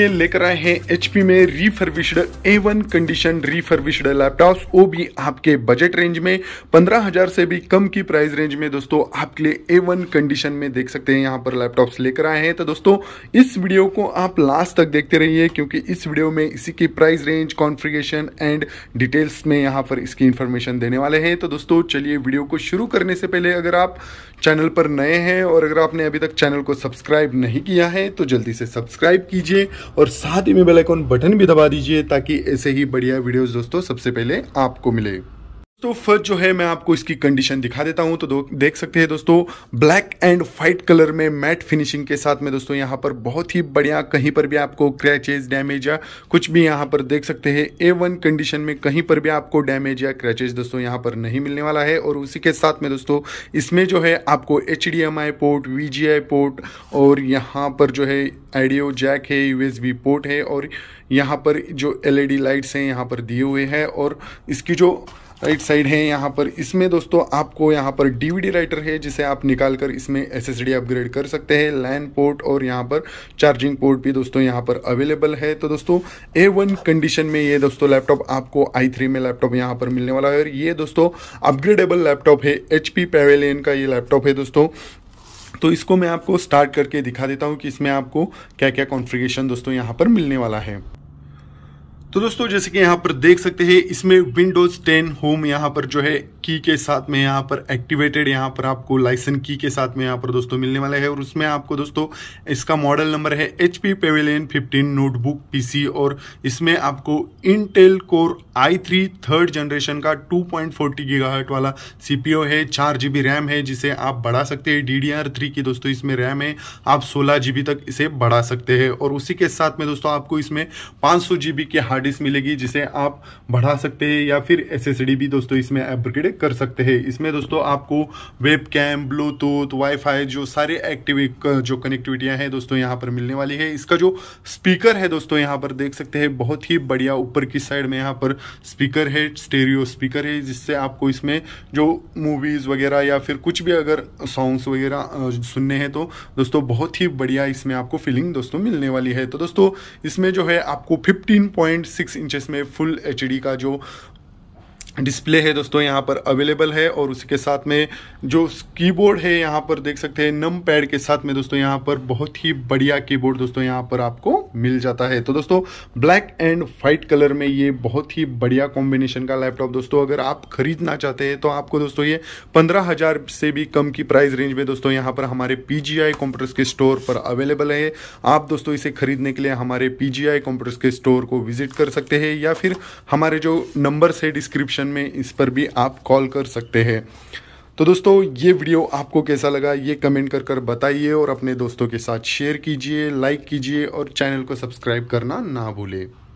लिए लेकर आए हैं एचपी में refurbished A one condition refurbished laptop वो भी आपके बजट रेंज में पंद्रह हजार से भी कम की प्राइस रेंज में दोस्तों आपके लिए ए वन कंडीशन में देख सकते हैं यहाँ पर लैपटॉप्स लेकर आए हैं तो दोस्तों इस वीडियो को आप लास्ट तक देखते रहिए क्योंकि इस वीडियो में इसी की price range configuration and details में यहाँ पर इसकी इन्फॉर्मेशन देने वाले हैं तो दोस्तों चलिए वीडियो को शुरू करने से पहले अगर आप चैनल पर नए हैं और अगर आपने अभी तक चैनल को सब्सक्राइब नहीं किया है तो जल्दी से सब्सक्राइब कीजिए और साथ ही में बेलाइकॉन बटन भी दबा दीजिए ताकि ऐसे ही बढ़िया वीडियोज़ दोस्तों सबसे पहले आपको मिले तो फर्स्ट जो है मैं आपको इसकी कंडीशन दिखा देता हूं तो देख सकते हैं दोस्तों ब्लैक एंड वाइट कलर में मैट फिनिशिंग के साथ में दोस्तों यहां पर बहुत ही बढ़िया कहीं पर भी आपको क्रैचेज डैमेज या कुछ भी यहां पर देख सकते हैं ए वन कंडीशन में कहीं पर भी आपको डैमेज या क्रैचेज दोस्तों यहां पर नहीं मिलने वाला है और उसी के साथ में दोस्तों इसमें जो है आपको एच पोर्ट वी पोर्ट और यहाँ पर जो है आइडियो जैक है यूएसबी पोर्ट है और यहाँ पर जो एल लाइट्स e हैं यहाँ पर दिए हुए हैं और इसकी जो राइट साइड है यहाँ पर इसमें दोस्तों आपको यहाँ पर डीवीडी राइटर है जिसे आप निकाल कर इसमें एसएसडी अपग्रेड कर सकते हैं लैन पोर्ट और यहाँ पर चार्जिंग पोर्ट भी दोस्तों यहाँ पर अवेलेबल है तो दोस्तों ए वन कंडीशन में ये दोस्तों लैपटॉप आपको आई थ्री में लैपटॉप यहाँ पर मिलने वाला है और ये दोस्तों अपग्रेडेबल लैपटॉप है एच पी पेवेलियन का ये लैपटॉप है दोस्तों तो इसको मैं आपको स्टार्ट करके दिखा देता हूँ कि इसमें आपको क्या क्या कॉन्फ़िगरेशन दोस्तों यहाँ पर मिलने वाला है तो दोस्तों जैसे कि यहाँ पर देख सकते हैं इसमें विंडोज 10 होम यहाँ पर जो है की के साथ में यहाँ पर एक्टिवेटेड यहाँ पर आपको लाइसेंस की के साथ में यहाँ पर दोस्तों मिलने वाला है और उसमें आपको दोस्तों इसका मॉडल नंबर है H P Pavilion fifteen notebook PC और इसमें आपको Intel core I three third generation का टू पॉइंट फोर्टी वाला सीपीयू है चार जी बी रैम है जिसे आप बढ़ा सकते हैं डी डी आर थ्री की दोस्तों इसमें रैम है आप सोलह जी बी तक इसे बढ़ा सकते हैं और उसी के साथ में दोस्तों आपको इसमें पाँच सौ जी बी की हार्ड डिस्क मिलेगी जिसे आप बढ़ा सकते हैं या फिर एस एस डी भी दोस्तों इसमें अपग्रेड कर सकते हैं इसमें दोस्तों आपको वेब कैम ब्लूटूथ वाईफाई जो सारे एक्टिव जो कनेक्टिविटियाँ हैं दोस्तों यहाँ पर मिलने वाली है इसका जो स्पीकर है दोस्तों यहाँ पर देख सकते हैं बहुत ही बढ़िया ऊपर की साइड में यहाँ पर स्पीकर है स्टेरियो स्पीकर है जिससे आपको इसमें जो मूवीज़ वगैरह या फिर कुछ भी अगर सॉन्ग्स वगैरह सुनने हैं तो दोस्तों बहुत ही बढ़िया इसमें आपको फीलिंग दोस्तों मिलने वाली है तो दोस्तों इसमें जो है आपको 15.6 इंचेस में फुल एच का जो डिस्प्ले है दोस्तों यहाँ पर अवेलेबल है और उसके साथ में जो कीबोर्ड है यहाँ पर देख सकते हैं नम पैड के साथ में दोस्तों यहाँ पर बहुत ही बढ़िया कीबोर्ड दोस्तों यहाँ पर आपको मिल जाता है तो दोस्तों ब्लैक एंड वाइट कलर में ये बहुत ही बढ़िया कॉम्बिनेशन का लैपटॉप दोस्तों अगर आप खरीदना चाहते हैं तो आपको दोस्तों ये पंद्रह हज़ार से भी कम की प्राइस रेंज में दोस्तों यहाँ पर हमारे पी जी आई कंप्यूटर्स के स्टोर पर अवेलेबल है आप दोस्तों इसे खरीदने के लिए हमारे पी जी आई कंप्यूटर्स के स्टोर को विजिट कर सकते हैं या फिर हमारे जो नंबर्स है डिस्क्रिप्शन में इस पर भी आप कॉल कर सकते हैं तो दोस्तों ये वीडियो आपको कैसा लगा ये कमेंट कर कर बताइए और अपने दोस्तों के साथ शेयर कीजिए लाइक कीजिए और चैनल को सब्सक्राइब करना ना भूलें